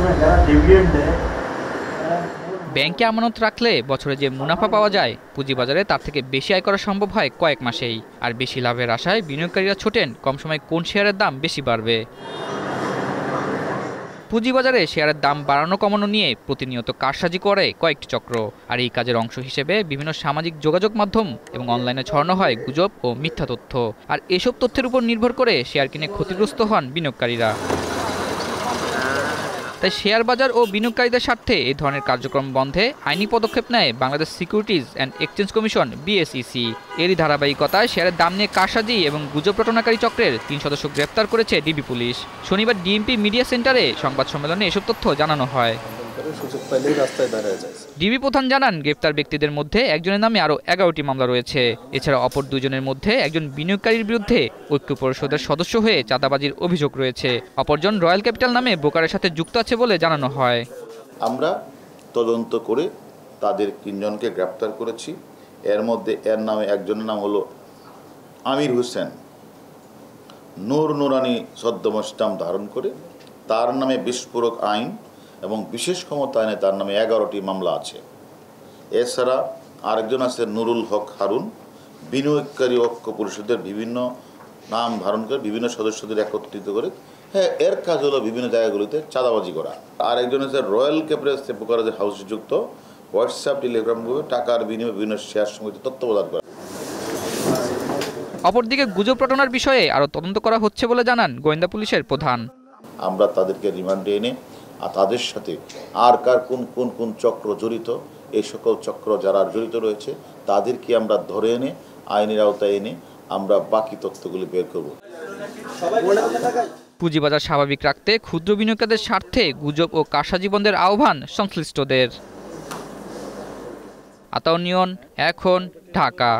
হ্যাঁ, ব্যাংকে আমানত রাখলে বছরে যে মুনাফা পাওয়া যায় পুঁজিবাজারে তার থেকে বেশি আয় করা সম্ভব হয় কয়েক মাসেই আর বেশি লাভের আশায় বিনিয়োগকারীরা ছোটেন কম সময়ে কোন শেয়ারের দাম বেশি বাড়বে পুঁজিবাজারে শেয়ারের দাম বাড়ানো কমানো নিয়ে প্রতিনিয়ত কারসাজি করে কয়েকটি চক্র আর এই কাজের অংশ হিসেবে বিভিন্ন সামাজিক যোগাযোগ মাধ্যম এবং অনলাইনে ছড়ানো হয় গুজব ও মিথ্যা তথ্য আর এসব তথ্যের উপর নির্ভর করে শেয়ার কিনে ক্ষতিগ্রস্ত হন বিনিয়োগকারীরা তাই শেয়ার বাজার ও বিনিয়োগকারীদের স্বার্থে এই ধরনের কার্যক্রম বন্ধে আইনি পদক্ষেপ নেয় Bangladesh securities and exchange commission BSEC e এরই ধারাবাহিকতায় শেয়ারের দাম নিয়ে কারসাজি এবং গুজব রটনাকারী চক্রের তিন সদস্য গ্রেপ্তার করেছে ডিবি পুলিশ শনিবার ডিএমপি মিডিয়া সেন্টারে সংবাদ সম্মেলনে এসব তথ্য জানানো হয় ডিবি প্রধান জানান গ্রেপ্তার ব্যক্তিদের মধ্যে একজনের নামে আরও এগারোটি মামলা রয়েছে এছাড়া অপর দুজনের মধ্যে একজন বিনিয়োগকারীর বিরুদ্ধে ঐক্য পরিষদের সদস্য হয়ে চাঁদাবাজির অভিযোগ রয়েছে অপরজন রয়্যাল ক্যাপিটাল নামে বোকারের সাথে যুক্ত আছে বলে জানানো হয় আমরা তদন্ত করে তাদের তিনজনকে গ্রেপ্তার করেছি এর মধ্যে এর নামে একজনের নাম হলো আমির হোসেন নূর নুরানি সদ্যমস্টাম ধারণ করে তার নামে বিস্ফোরক আইন এবং বিশেষ ক্ষমতা আইনে তার নামে এগারোটি মামলা আছে এছাড়া আরেকজন আছে নুরুল হক হারুন বিনিয়োগকারী ঐক্য পরিষদের বিভিন্ন নাম ধারণ করে বিভিন্ন সদস্যদের একত্রিত করে হ্যাঁ এর কাজ হলো বিভিন্ন জায়গাগুলিতে চাঁদাবাজি করা আর একজন রয়্যাল ক্যাপ্রেস কলেজের হাউসে যুক্ত হোয়াটসঅ্যাপ টেলিগ্রাম গ্রুপে টাকার বিনিময়ে বিভিন্ন শেয়ার সঙ্গে তথ্য প্রদান করা অপরদিকে গুজব ঘটনার বিষয়ে আরও তদন্ত করা হচ্ছে বলে জানান গোয়েন্দা পুলিশের প্রধান আমরা তাদেরকে রিমান্ডে এনে আর তাদের সাথে আর কার কোন কোন কোন চক্র জড়িত এই সকল চক্র যারা জড়িত রয়েছে তাদেরকে আমরা ধরে এনে আইনের আওতায় এনে আমরা বাকি তথ্যগুলি বের করব পুঁজিবাজার স্বাভাবিক রাখতে ক্ষুদ্র বিনিয়োগকারীদের স্বার্থে গুজব ও কাশাজীবনদের আহ্বান সংশ্লিষ্টদের আতাউনিয়ন এখন ঢাকা